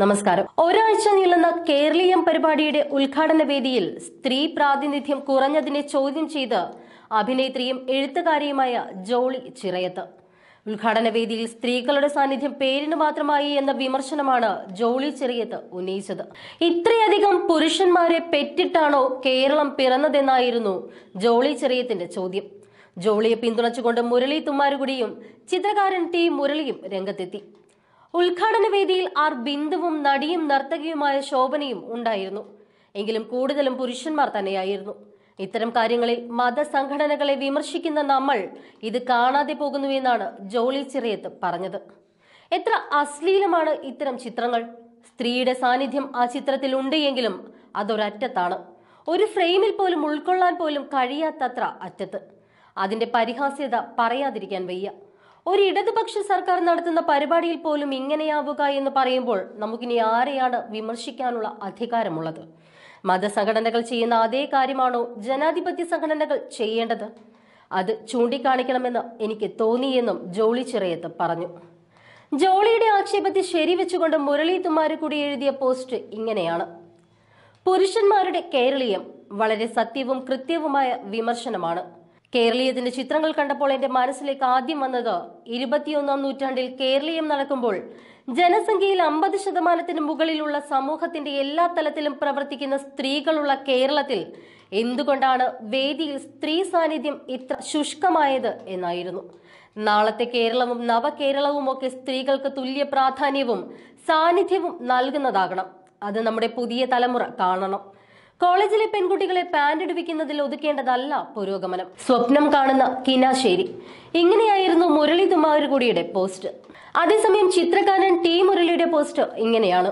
നമസ്കാരം ഒരാഴ്ച നീളുന്ന കേരളീയം പരിപാടിയുടെ ഉദ്ഘാടന വേദിയിൽ സ്ത്രീ പ്രാതിനിധ്യം കുറഞ്ഞതിനെ ചോദ്യം ചെയ്ത് അഭിനേത്രിയും എഴുത്തുകാരിയുമായ ജോളി ചിറയത്ത് ഉദ്ഘാടന വേദിയിൽ സ്ത്രീകളുടെ സാന്നിധ്യം പേരിന് മാത്രമായി എന്ന വിമർശനമാണ് ജോളി ചെറിയത്ത് ഉന്നയിച്ചത് ഇത്രയധികം പുരുഷന്മാരെ പെറ്റിട്ടാണോ കേരളം പിറന്നതെന്നായിരുന്നു ജോളി ചെറിയത്തിന്റെ ചോദ്യം ജോളിയെ പിന്തുണച്ചുകൊണ്ട് മുരളി തുമ്മാരുകുടിയും ചിത്രകാരൻ ടി മുരളിയും രംഗത്തെത്തി ഉദ്ഘാടന വേദിയിൽ ആർ ബിന്ദുവും നടിയും നർത്തകിയുമായ ശോഭനയും ഉണ്ടായിരുന്നു എങ്കിലും കൂടുതലും പുരുഷന്മാർ തന്നെയായിരുന്നു ഇത്തരം കാര്യങ്ങളിൽ മതസംഘടനകളെ വിമർശിക്കുന്ന നമ്മൾ ഇത് കാണാതെ പോകുന്നു എന്നാണ് ജോളി ചിറയത്ത് പറഞ്ഞത് എത്ര അശ്ലീലമാണ് ഇത്തരം ചിത്രങ്ങൾ സ്ത്രീയുടെ സാന്നിധ്യം ആ ചിത്രത്തിൽ ഉണ്ട് എങ്കിലും അതൊരറ്റത്താണ് ഒരു ഫ്രെയിമിൽ പോലും ഉൾക്കൊള്ളാൻ പോലും കഴിയാത്തത്ര അറ്റത്ത് അതിന്റെ പരിഹാസ്യത പറയാതിരിക്കാൻ വയ്യ ഒരു ഇടതുപക്ഷ സർക്കാർ നടത്തുന്ന പരിപാടിയിൽ പോലും ഇങ്ങനെയാവുക എന്ന് പറയുമ്പോൾ നമുക്കിനി ആരെയാണ് വിമർശിക്കാനുള്ള അധികാരമുള്ളത് മതസംഘടനകൾ ചെയ്യുന്ന അതേ കാര്യമാണോ ജനാധിപത്യ സംഘടനകൾ ചെയ്യേണ്ടത് അത് ചൂണ്ടിക്കാണിക്കണമെന്ന് എനിക്ക് തോന്നിയെന്നും ജോളി ചിറയത്ത് പറഞ്ഞു ജോളിയുടെ ആക്ഷേപത്തെ ശരിവെച്ചുകൊണ്ട് മുരളി കൂടി എഴുതിയ പോസ്റ്റ് ഇങ്ങനെയാണ് പുരുഷന്മാരുടെ കേരളീയം വളരെ സത്യവും കൃത്യവുമായ വിമർശനമാണ് കേരളീയത്തിന്റെ ചിത്രങ്ങൾ കണ്ടപ്പോൾ എന്റെ മനസ്സിലേക്ക് ആദ്യം വന്നത് ഇരുപത്തിയൊന്നാം നൂറ്റാണ്ടിൽ കേരളീയം നടക്കുമ്പോൾ ജനസംഖ്യയിൽ അമ്പത് ശതമാനത്തിന് മുകളിലുള്ള സമൂഹത്തിന്റെ എല്ലാ തലത്തിലും പ്രവർത്തിക്കുന്ന സ്ത്രീകളുള്ള കേരളത്തിൽ എന്തുകൊണ്ടാണ് വേദിയിൽ സ്ത്രീ സാന്നിധ്യം ഇത്ര ശുഷ്കമായത് എന്നായിരുന്നു നാളത്തെ കേരളവും നവകേരളവും ഒക്കെ സ്ത്രീകൾക്ക് തുല്യ പ്രാധാന്യവും സാന്നിധ്യവും നൽകുന്നതാകണം അത് നമ്മുടെ പുതിയ തലമുറ കാണണം കോളേജിലെ പെൺകുട്ടികളെ പാൻറ് ഇടിപ്പിക്കുന്നതിൽ ഒതുക്കേണ്ടതല്ല പുരോഗമനം സ്വപ്നം കാണുന്ന കിനാശ്ശേരി ഇങ്ങനെയായിരുന്നു മുരളി തുമാരുകൂടിയുടെ പോസ്റ്റ് അതേസമയം ചിത്രകാരൻ ടി മുരളിയുടെ പോസ്റ്റ് ഇങ്ങനെയാണ്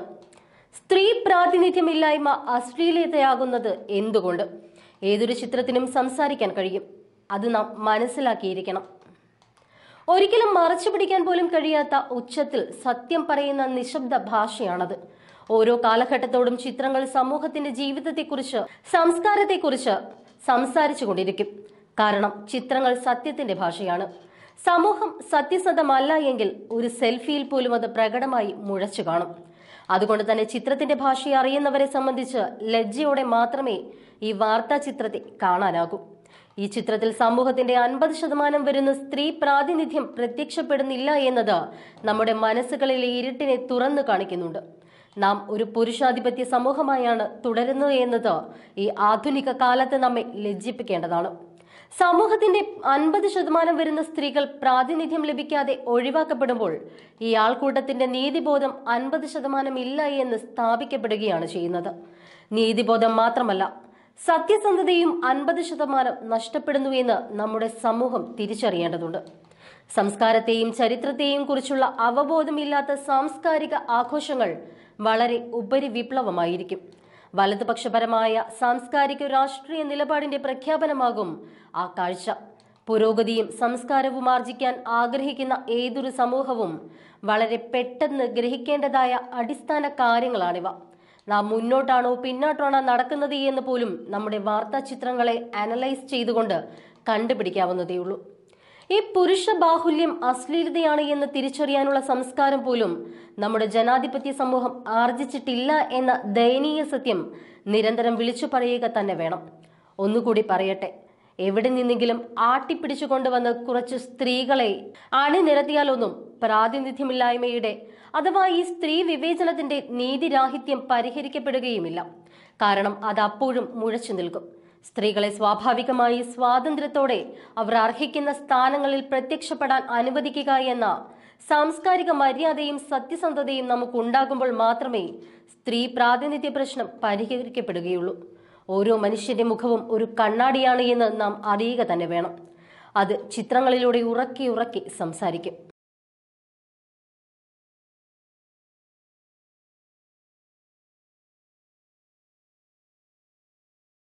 സ്ത്രീ പ്രാതിനിധ്യമില്ലായ്മ അശ്ലീലതയാകുന്നത് എന്തുകൊണ്ട് ഏതൊരു ചിത്രത്തിനും സംസാരിക്കാൻ കഴിയും അത് നാം മനസ്സിലാക്കിയിരിക്കണം ഒരിക്കലും മറച്ചു പിടിക്കാൻ പോലും കഴിയാത്ത ഉച്ചത്തിൽ സത്യം പറയുന്ന നിശബ്ദ ഭാഷയാണത് ഓരോ കാലഘട്ടത്തോടും ചിത്രങ്ങൾ സമൂഹത്തിന്റെ ജീവിതത്തെക്കുറിച്ച് സംസ്കാരത്തെക്കുറിച്ച് സംസാരിച്ചു കൊണ്ടിരിക്കും കാരണം ചിത്രങ്ങൾ സത്യത്തിന്റെ ഭാഷയാണ് സമൂഹം സത്യസന്ധമല്ല എങ്കിൽ ഒരു സെൽഫിയിൽ പോലും അത് പ്രകടമായി മുഴച്ചു കാണും അതുകൊണ്ട് തന്നെ ചിത്രത്തിന്റെ ഭാഷ അറിയുന്നവരെ സംബന്ധിച്ച് ലജ്ജയോടെ മാത്രമേ ഈ വാർത്താ ചിത്രത്തെ കാണാനാകൂ ഈ ചിത്രത്തിൽ സമൂഹത്തിന്റെ അൻപത് ശതമാനം വരുന്ന സ്ത്രീ പ്രാതിനിധ്യം പ്രത്യക്ഷപ്പെടുന്നില്ല എന്നത് നമ്മുടെ മനസ്സുകളിലെ ഇരുട്ടിനെ തുറന്നു കാണിക്കുന്നുണ്ട് നാം ഒരു പുരുഷാധിപത്യ സമൂഹമായാണ് തുടരുന്നത് എന്നത് ഈ ആധുനിക കാലത്ത് നമ്മെ ലജ്ജിപ്പിക്കേണ്ടതാണ് സമൂഹത്തിന്റെ അൻപത് ശതമാനം വരുന്ന സ്ത്രീകൾ പ്രാതിനിധ്യം ലഭിക്കാതെ ഒഴിവാക്കപ്പെടുമ്പോൾ ഈ ആൾക്കൂട്ടത്തിന്റെ നീതിബോധം അൻപത് ശതമാനം ഇല്ല എന്ന് സ്ഥാപിക്കപ്പെടുകയാണ് ചെയ്യുന്നത് നീതിബോധം മാത്രമല്ല സത്യസന്ധതയും അൻപത് ശതമാനം നഷ്ടപ്പെടുന്നു എന്ന് നമ്മുടെ സമൂഹം തിരിച്ചറിയേണ്ടതുണ്ട് സംസ്കാരത്തെയും ചരിത്രത്തെയും കുറിച്ചുള്ള അവബോധമില്ലാത്ത സാംസ്കാരിക ആഘോഷങ്ങൾ വളരെ ഉപരിവിപ്ലവമായിരിക്കും വലതുപക്ഷപരമായ സാംസ്കാരിക രാഷ്ട്രീയ നിലപാടിന്റെ പ്രഖ്യാപനമാകും ആ കാഴ്ച പുരോഗതിയും സംസ്കാരവും ആർജിക്കാൻ ആഗ്രഹിക്കുന്ന ഏതൊരു സമൂഹവും വളരെ പെട്ടെന്ന് ഗ്രഹിക്കേണ്ടതായ അടിസ്ഥാന കാര്യങ്ങളാണിവ നാം മുന്നോട്ടാണോ പിന്നോട്ടാണോ നടക്കുന്നത് എന്ന് പോലും നമ്മുടെ വാർത്താ ചിത്രങ്ങളെ അനലൈസ് ചെയ്തുകൊണ്ട് കണ്ടുപിടിക്കാവുന്നതേയുള്ളൂ ഈ പുരുഷ ബാഹുല്യം അശ്ലീലതയാണ് എന്ന് തിരിച്ചറിയാനുള്ള സംസ്കാരം പോലും നമ്മുടെ ജനാധിപത്യ സമൂഹം ആർജിച്ചിട്ടില്ല എന്ന ദയനീയ സത്യം നിരന്തരം വിളിച്ചു പറയുക തന്നെ വേണം ഒന്നുകൂടി പറയട്ടെ എവിടെ നിന്നെങ്കിലും ആട്ടിപ്പിടിച്ചു കൊണ്ടുവന്ന കുറച്ച് സ്ത്രീകളെ അണിനിരത്തിയാലൊന്നും പ്രാതിനിധ്യമില്ലായ്മയുടെ അഥവാ ഈ സ്ത്രീ വിവേചനത്തിന്റെ നീതിരാഹിത്യം പരിഹരിക്കപ്പെടുകയുമില്ല കാരണം അത് അപ്പോഴും മുഴച്ചു നിൽക്കും സ്ത്രീകളെ സ്വാഭാവികമായി സ്വാതന്ത്ര്യത്തോടെ അവർ അർഹിക്കുന്ന സ്ഥാനങ്ങളിൽ പ്രത്യക്ഷപ്പെടാൻ അനുവദിക്കുക എന്ന സാംസ്കാരിക മര്യാദയും സത്യസന്ധതയും ഉണ്ടാകുമ്പോൾ മാത്രമേ സ്ത്രീ പ്രാതിനിധ്യ പ്രശ്നം പരിഹരിക്കപ്പെടുകയുള്ളൂ ഓരോ മനുഷ്യന്റെ മുഖവും ഒരു കണ്ണാടിയാണ് എന്ന് നാം അറിയുക തന്നെ വേണം അത് ചിത്രങ്ങളിലൂടെ ഉറക്കി ഉറക്കി സംസാരിക്കും